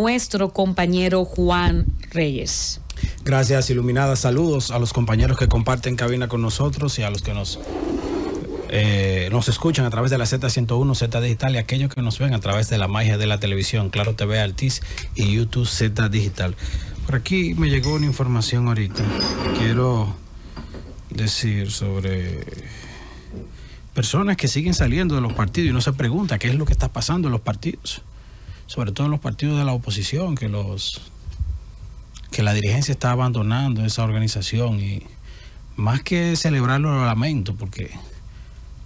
nuestro compañero Juan Reyes. Gracias, Iluminada. Saludos a los compañeros que comparten cabina con nosotros y a los que nos eh, nos escuchan a través de la Z101, Z Digital y aquellos que nos ven a través de la magia de la televisión, Claro TV Altiz y YouTube Z Digital. Por aquí me llegó una información ahorita. Quiero decir sobre personas que siguen saliendo de los partidos y no se pregunta qué es lo que está pasando en los partidos sobre todo los partidos de la oposición, que los que la dirigencia está abandonando esa organización y más que celebrarlo lo lamento porque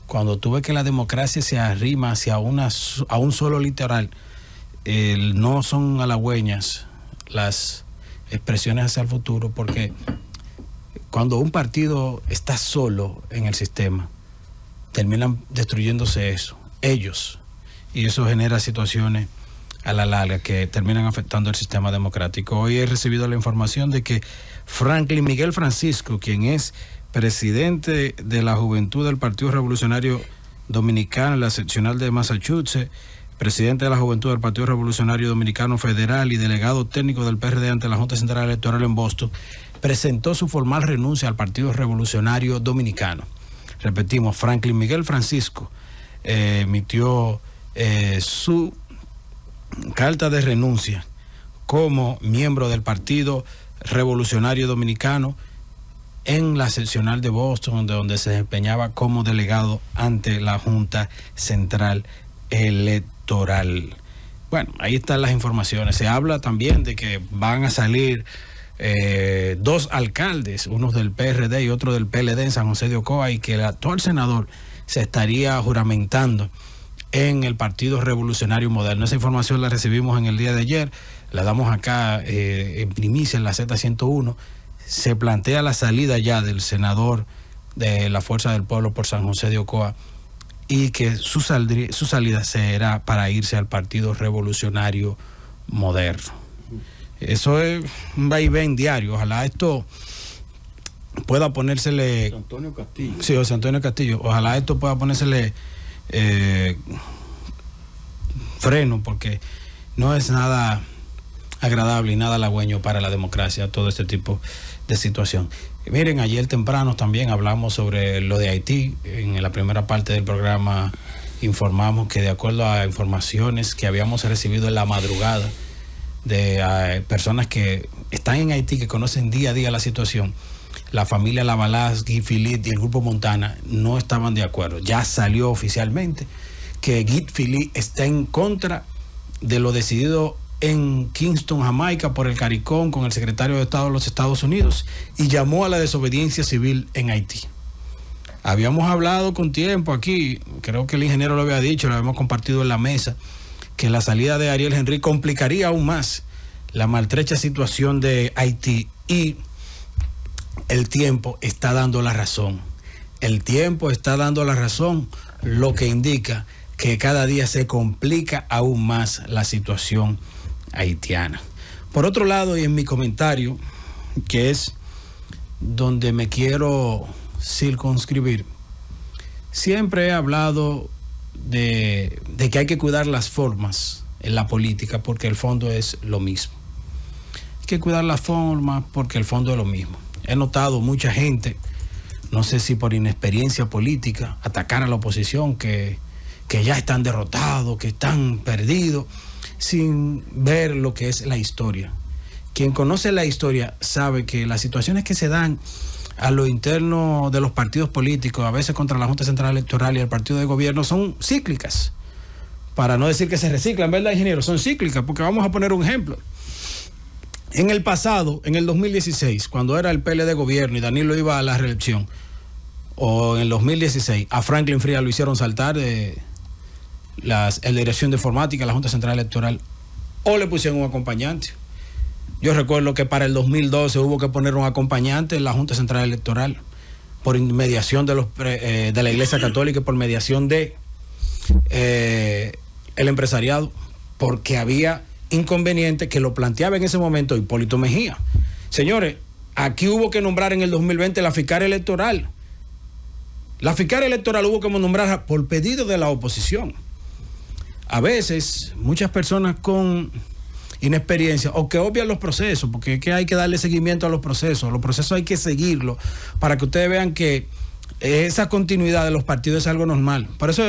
cuando tú ves que la democracia se arrima hacia una a un solo literal, no son halagüeñas las expresiones hacia el futuro porque cuando un partido está solo en el sistema, terminan destruyéndose eso, ellos. Y eso genera situaciones a la larga que terminan afectando el sistema democrático. Hoy he recibido la información de que Franklin Miguel Francisco, quien es presidente de la Juventud del Partido Revolucionario Dominicano, ...en la seccional de Massachusetts, presidente de la Juventud del Partido Revolucionario Dominicano Federal y delegado técnico del PRD ante la Junta Central Electoral en Boston, presentó su formal renuncia al Partido Revolucionario Dominicano. Repetimos, Franklin Miguel Francisco eh, emitió eh, su carta de renuncia como miembro del Partido Revolucionario Dominicano en la seccional de Boston, donde se desempeñaba como delegado ante la Junta Central Electoral. Bueno, ahí están las informaciones. Se habla también de que van a salir eh, dos alcaldes, uno del PRD y otro del PLD en San José de Ocoa, y que el actual senador se estaría juramentando en el Partido Revolucionario Moderno. Esa información la recibimos en el día de ayer, la damos acá eh, en primicia en la Z101. Se plantea la salida ya del senador de la Fuerza del Pueblo por San José de Ocoa y que su, su salida será para irse al Partido Revolucionario Moderno. Eso es un vaivén diario. Ojalá esto pueda ponérsele... Antonio Castillo. Sí, José Antonio Castillo. Ojalá esto pueda ponérsele eh, freno porque no es nada agradable y nada halagüeño para la democracia todo este tipo de situación. miren, ayer temprano también hablamos sobre lo de Haití. En la primera parte del programa informamos que de acuerdo a informaciones que habíamos recibido en la madrugada de eh, personas que están en Haití, que conocen día a día la situación, la familia Lavalaz, Guy Philippe y el grupo Montana no estaban de acuerdo. Ya salió oficialmente que Guy Philippe está en contra de lo decidido en Kingston, Jamaica, por el Caricón... con el secretario de Estado de los Estados Unidos y llamó a la desobediencia civil en Haití. Habíamos hablado con tiempo aquí, creo que el ingeniero lo había dicho, lo habíamos compartido en la mesa, que la salida de Ariel Henry complicaría aún más la maltrecha situación de Haití y el tiempo está dando la razón. El tiempo está dando la razón, lo que indica que cada día se complica aún más la situación haitiana. Por otro lado, y en mi comentario, que es donde me quiero circunscribir, siempre he hablado de, que hay que cuidar las formas en la política porque el fondo es lo mismo. Hay que cuidar las formas porque el fondo es lo mismo he notado mucha gente, no sé si por inexperiencia política, atacar a la oposición que, ya están derrotados, que están perdidos, sin ver lo que es la historia. Quien conoce la historia sabe que las situaciones que se dan a lo interno de los partidos políticos, a veces contra la Junta Central Electoral y el partido de gobierno, son cíclicas. Para no decir que se reciclan, ¿verdad, ingeniero? Son cíclicas, porque vamos a poner un ejemplo. En el pasado, en el 2016, cuando era el PLD de gobierno y Danilo iba a la reelección, o en el 2016, a Franklin Fría lo hicieron saltar de la dirección de informática, la Junta Central Electoral, o le pusieron un acompañante. Yo recuerdo que para el 2012 hubo que poner un acompañante en la Junta Central Electoral por mediación eh, de, la Iglesia Católica y por mediación de eh, el empresariado, porque había inconveniente que lo planteaba en ese momento Hipólito Mejía. Señores, aquí hubo que nombrar en el 2020 la fiscal electoral. La fiscal electoral hubo que nombrar por pedido de la oposición. A veces, muchas personas con inexperiencia o que obvian los procesos, porque es que hay que darle seguimiento a los procesos, los procesos hay que seguirlos para que ustedes vean que esa continuidad de los partidos es algo normal. Por eso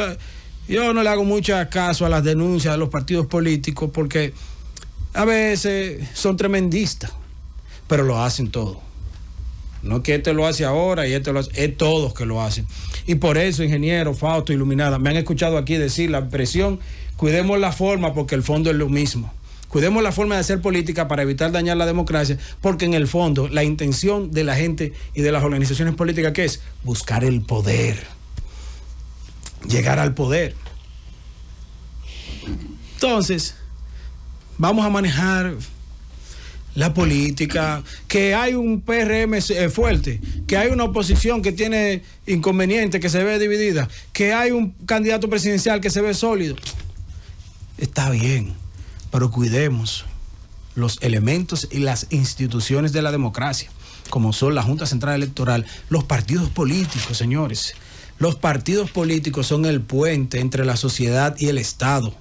yo no le hago mucho caso a las denuncias de los partidos políticos, porque a veces son tremendistas, pero lo hacen todo. No que este lo hace ahora y este lo hace, es todos que lo hacen. Y por eso, ingeniero, Fausto, Iluminada, me han escuchado aquí decir la presión, cuidemos la forma porque el fondo es lo mismo. Cuidemos la forma de hacer política para evitar dañar la democracia, porque en el fondo la intención de la gente y de las organizaciones políticas que es buscar el poder, llegar al poder. Entonces, vamos a manejar la política, que hay un PRM eh, fuerte, que hay una oposición que tiene inconvenientes, que se ve dividida, que hay un candidato presidencial que se ve sólido. Está bien, pero cuidemos los elementos y las instituciones de la democracia, como son la Junta Central Electoral, los partidos políticos, señores. Los partidos políticos son el puente entre la sociedad y el Estado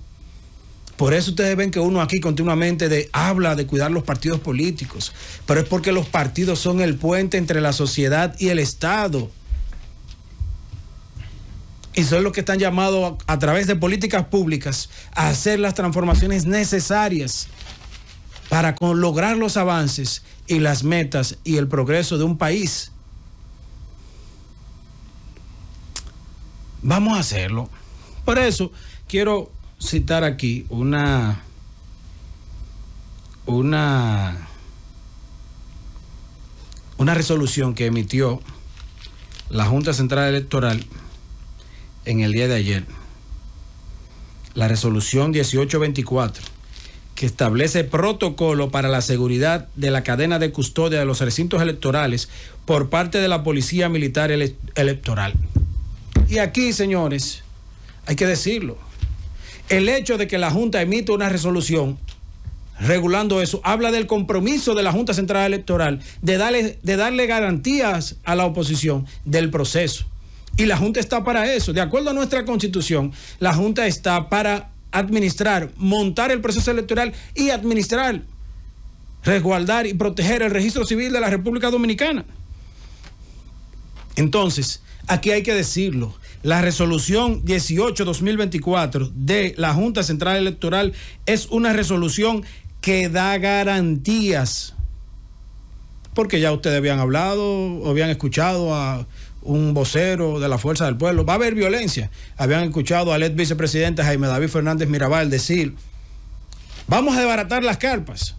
por eso ustedes ven que uno aquí continuamente habla de cuidar los partidos políticos, pero es porque los partidos son el puente entre la sociedad y el Estado. Y son los que están llamados a, través de políticas públicas a hacer las transformaciones necesarias para lograr los avances y las metas y el progreso de un país. Vamos a hacerlo. Por eso quiero citar aquí una, una, una resolución que emitió la Junta Central Electoral en el día de ayer. La resolución 1824 que establece protocolo para la seguridad de la cadena de custodia de los recintos electorales por parte de la Policía Militar Electoral. Y aquí, señores, hay que decirlo, el hecho de que la Junta emite una resolución regulando eso, habla del compromiso de la Junta Central Electoral de darle, de darle garantías a la oposición del proceso. Y la Junta está para eso. De acuerdo a nuestra constitución, la Junta está para administrar, montar el proceso electoral y administrar, resguardar y proteger el registro civil de la República Dominicana. Entonces, aquí hay que decirlo, la resolución 18-2024 de la Junta Central Electoral es una resolución que da garantías, porque ya ustedes habían hablado o habían escuchado a un vocero de la Fuerza del Pueblo, va a haber violencia. Habían escuchado al ex vicepresidente Jaime David Fernández Mirabal decir, vamos a desbaratar las carpas.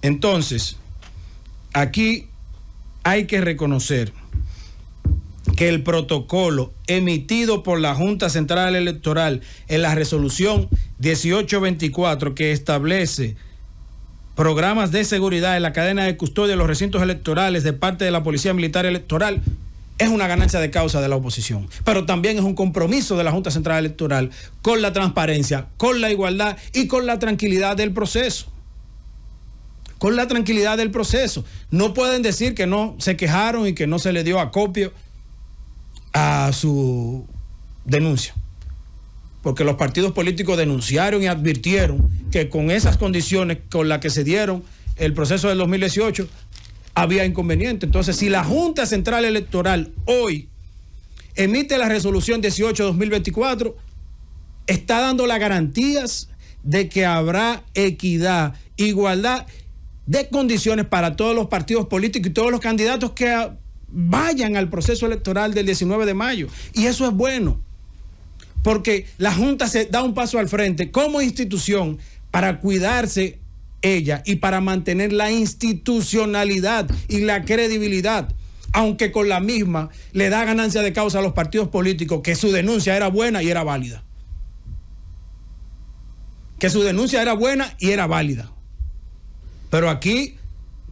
Entonces, aquí hay que reconocer que el protocolo emitido por la Junta Central Electoral en la resolución 1824 que establece programas de seguridad en la cadena de custodia de los recintos electorales de parte de la Policía Militar Electoral es una ganancia de causa de la oposición, pero también es un compromiso de la Junta Central Electoral con la transparencia, con la igualdad y con la tranquilidad del proceso. Con la tranquilidad del proceso. No pueden decir que no se quejaron y que no se le dio acopio a su denuncia. Porque los partidos políticos denunciaron y advirtieron que con esas condiciones con las que se dieron el proceso del 2018 había inconveniente. Entonces, si la Junta Central Electoral hoy emite la resolución 18-2024, está dando las garantías de que habrá equidad, igualdad de condiciones para todos los partidos políticos y todos los candidatos que vayan al proceso electoral del 19 de mayo. Y eso es bueno, porque la Junta se da un paso al frente como institución para cuidarse ella y para mantener la institucionalidad y la credibilidad, aunque con la misma le da ganancia de causa a los partidos políticos, que su denuncia era buena y era válida. Que su denuncia era buena y era válida. Pero aquí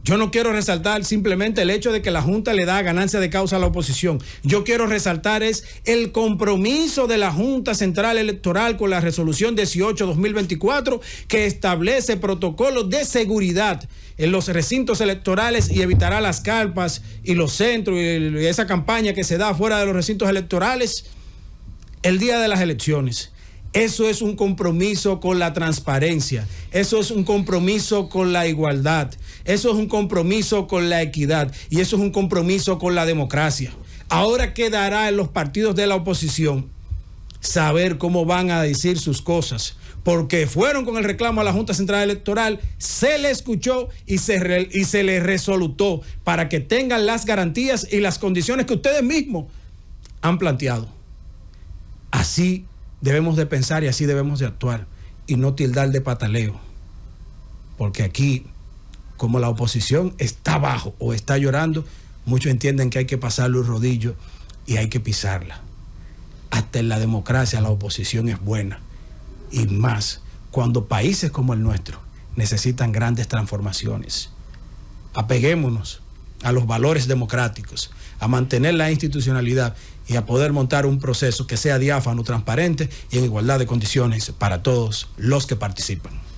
yo no quiero resaltar simplemente el hecho de que la Junta le da ganancia de causa a la oposición. Yo quiero resaltar es el compromiso de la Junta Central Electoral con la resolución 18-2024 que establece protocolos de seguridad en los recintos electorales y evitará las carpas y los centros y esa campaña que se da fuera de los recintos electorales el día de las elecciones. Eso es un compromiso con la transparencia, eso es un compromiso con la igualdad, eso es un compromiso con la equidad y eso es un compromiso con la democracia. Ahora quedará en los partidos de la oposición saber cómo van a decir sus cosas, porque fueron con el reclamo a la Junta Central Electoral, se le escuchó y se, y se le resolutó para que tengan las garantías y las condiciones que ustedes mismos han planteado. Así debemos de pensar y así debemos de actuar y no tildar de pataleo, porque aquí como la oposición está abajo o está llorando, muchos entienden que hay que pasarle un rodillo y hay que pisarla. Hasta en la democracia la oposición es buena. Y más, cuando países como el nuestro necesitan grandes transformaciones. Apeguémonos a los valores democráticos, a mantener la institucionalidad y a poder montar un proceso que sea diáfano, transparente y en igualdad de condiciones para todos los que participan.